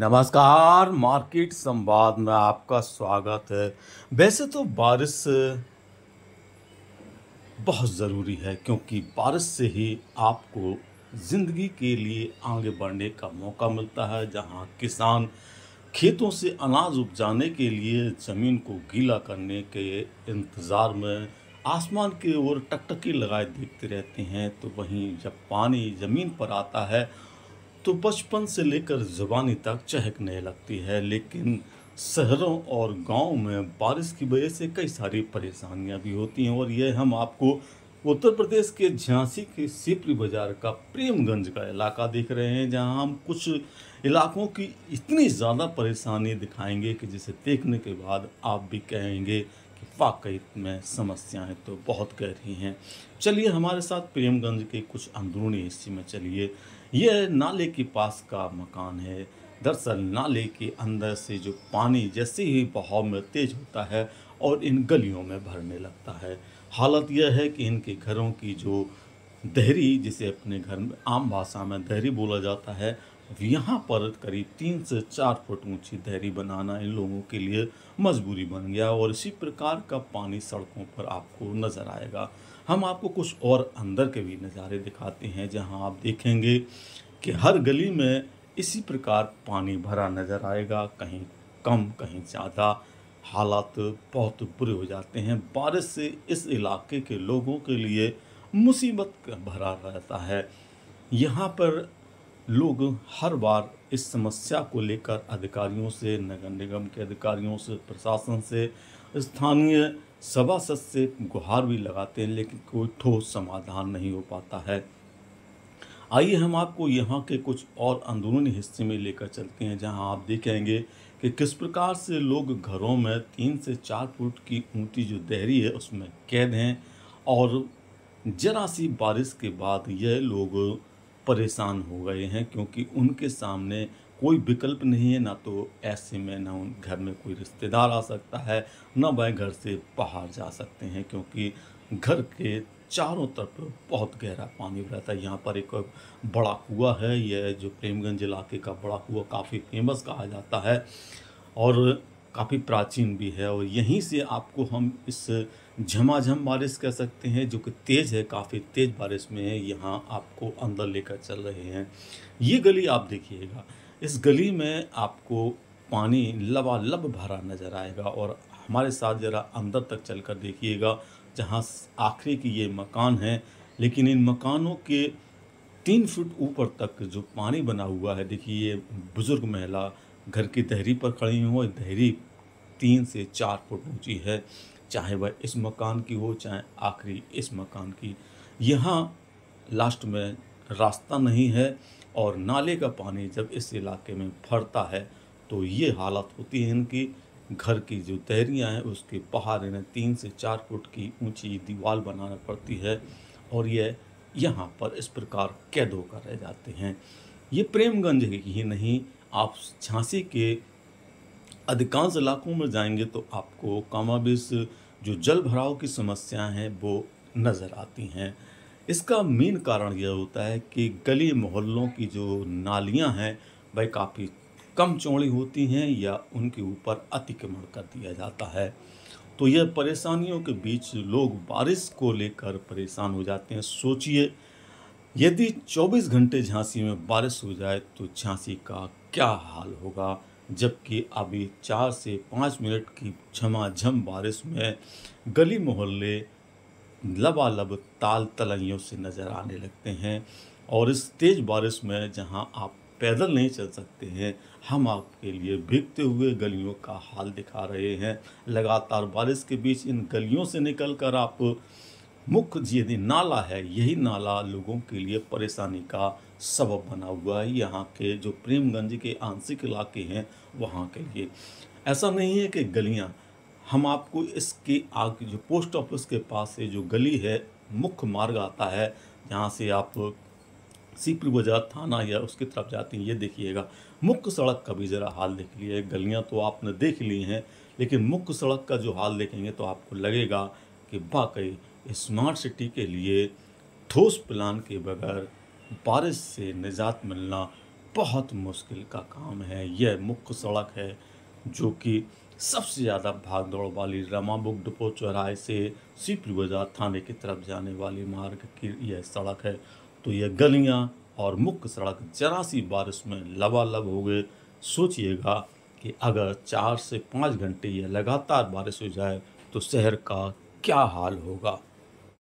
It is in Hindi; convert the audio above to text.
नमस्कार मार्केट संवाद में आपका स्वागत है वैसे तो बारिश बहुत ज़रूरी है क्योंकि बारिश से ही आपको ज़िंदगी के लिए आगे बढ़ने का मौका मिलता है जहाँ किसान खेतों से अनाज उपजाने के लिए ज़मीन को गीला करने के इंतज़ार में आसमान की ओर टकटकी लगाए देखते रहते हैं तो वहीं जब पानी ज़मीन पर आता है तो बचपन से लेकर ज़बानी तक चहकने लगती है लेकिन शहरों और गांव में बारिश की वजह से कई सारी परेशानियां भी होती हैं और यह हम आपको उत्तर प्रदेश के झांसी के सिपरी बाज़ार का प्रेमगंज का इलाका देख रहे हैं जहां हम कुछ इलाकों की इतनी ज़्यादा परेशानी दिखाएंगे कि जिसे देखने के बाद आप भी कहेंगे कि वाकई में समस्याएं तो बहुत गहरी हैं चलिए हमारे साथ प्रेमगंज के कुछ अंदरूनी हिस्से में चलिए यह नाले के पास का मकान है दरअसल नाले के अंदर से जो पानी जैसे ही बहाव में तेज होता है और इन गलियों में भरने लगता है हालत यह है कि इनके घरों की जो दहरी जिसे अपने घर में आम भाषा में दहरी बोला जाता है यहाँ पर करीब तीन से चार फुट ऊंची दहरी बनाना इन लोगों के लिए मजबूरी बन गया और इसी प्रकार का पानी सड़कों पर आपको नज़र आएगा हम आपको कुछ और अंदर के भी नज़ारे दिखाते हैं जहाँ आप देखेंगे कि हर गली में इसी प्रकार पानी भरा नज़र आएगा कहीं कम कहीं ज़्यादा हालात बहुत बुरे हो जाते हैं बारिश से इस इलाके के लोगों के लिए मुसीबत भरा रहता है यहाँ पर लोग हर बार इस समस्या को लेकर अधिकारियों से नगर निगम के अधिकारियों से प्रशासन से स्थानीय सभासद से गुहार भी लगाते हैं लेकिन कोई ठोस समाधान नहीं हो पाता है आइए हम आपको यहाँ के कुछ और अंदरूनी हिस्से में लेकर चलते हैं जहाँ आप देखेंगे कि किस प्रकार से लोग घरों में तीन से चार फुट की ऊंची जो दहरी है उसमें कैद हैं और जरा सी बारिश के बाद यह लोग परेशान हो गए हैं क्योंकि उनके सामने कोई विकल्प नहीं है ना तो ऐसे में ना उन घर में कोई रिश्तेदार आ सकता है ना वह घर से बाहर जा सकते हैं क्योंकि घर के चारों तरफ बहुत गहरा पानी रहता है यहाँ पर एक बड़ा कुआ है यह जो प्रेमगंज इलाके का बड़ा कुआ काफ़ी फेमस कहा जाता है और काफ़ी प्राचीन भी है और यहीं से आपको हम इस झमाझम बारिश कह सकते हैं जो कि तेज़ है काफ़ी तेज़ बारिश में है यहाँ आपको अंदर लेकर चल रहे हैं ये गली आप देखिएगा इस गली में आपको पानी लबालब भरा नज़र आएगा और हमारे साथ ज़रा अंदर तक चल कर देखिएगा जहाँ आखिरी की ये मकान है लेकिन इन मकानों के तीन फुट ऊपर तक जो पानी बना हुआ है देखिए ये बुज़ुर्ग महिला घर की दहरी पर खड़ी हूँ और दहरी तीन से चार फुट ऊंची है चाहे वह इस मकान की हो चाहे आखिरी इस मकान की यहाँ लास्ट में रास्ता नहीं है और नाले का पानी जब इस इलाके में भरता है तो ये हालत होती है इनकी घर की जो तहरियाँ हैं उसके बाहर इन्हें तीन से चार फुट की ऊंची दीवार बनाना पड़ती है और ये यहाँ पर इस प्रकार कैद होकर रह जाते हैं ये प्रेमगंज ही नहीं आप झांसी के अधिकांश इलाकों में जाएंगे तो आपको कामाबिस जो जल भराव की समस्याएँ हैं वो नज़र आती हैं इसका मेन कारण यह होता है कि गली मोहल्लों की जो नालियां हैं वह काफ़ी कम चौड़ी होती हैं या उनके ऊपर अतिक्रमण कर दिया जाता है तो यह परेशानियों के बीच लोग बारिश को लेकर परेशान हो जाते हैं सोचिए यदि 24 घंटे झांसी में बारिश हो जाए तो झांसी का क्या हाल होगा जबकि अभी चार से पाँच मिनट की झमाझम बारिश में गली मोहल्ले लबालब ताल तलाइयों से नज़र आने लगते हैं और इस तेज़ बारिश में जहां आप पैदल नहीं चल सकते हैं हम आपके लिए भीगते हुए गलियों का हाल दिखा रहे हैं लगातार बारिश के बीच इन गलियों से निकल कर आप मुख्य यदि नाला है यही नाला लोगों के लिए परेशानी का सबब बना हुआ है यहाँ के जो प्रेमगंज के आंशिक इलाके हैं वहाँ के लिए ऐसा नहीं है कि गलियाँ हम आपको इसके आगे जो पोस्ट ऑफिस के पास से जो गली है मुख्य मार्ग आता है यहाँ से आप सीपी बाजार थाना या उसकी तरफ जाते हैं ये देखिएगा मुख्य सड़क का भी ज़रा हाल देख है गलियाँ तो आपने देख ली हैं लेकिन मुख्य सड़क का जो हाल देखेंगे तो आपको लगेगा कि वाकई स्मार्ट सिटी के लिए ठोस प्लान के बगैर बारिश से निजात मिलना बहुत मुश्किल का काम है यह मुख्य सड़क है जो कि सबसे ज़्यादा भागदौड़ वाली रमा बुक डिपो चौराहे से सीपी बाजार थाने की तरफ जाने वाली मार्ग की यह सड़क है तो यह गलियां और मुख्य सड़क जरा सी बारिश में लबालब हो गए सोचिएगा कि अगर चार से पाँच घंटे यह लगातार बारिश हो जाए तो शहर का क्या हाल होगा